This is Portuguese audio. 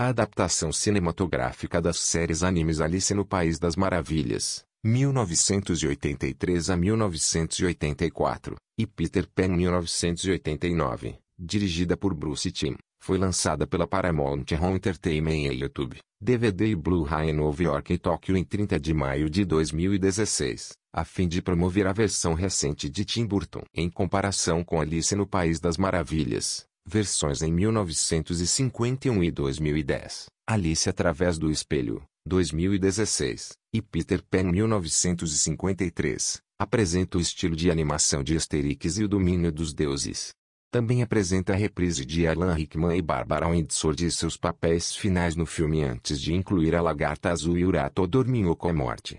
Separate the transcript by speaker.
Speaker 1: A adaptação cinematográfica das séries animes Alice no País das Maravilhas, 1983 a 1984, e Peter Pan 1989, dirigida por Bruce Timm, foi lançada pela Paramount Home Entertainment e YouTube, DVD e Blu-ray em Nova York e Tóquio em 30 de maio de 2016, a fim de promover a versão recente de Tim Burton em comparação com Alice no País das Maravilhas. Versões em 1951 e 2010. Alice através do espelho, 2016, e Peter Pan 1953, apresenta o estilo de animação de Asterix e o domínio dos deuses. Também apresenta a reprise de Alan Rickman e Barbara Windsor de seus papéis finais no filme antes de incluir a Lagarta Azul e Urato Dorminhoco à Morte.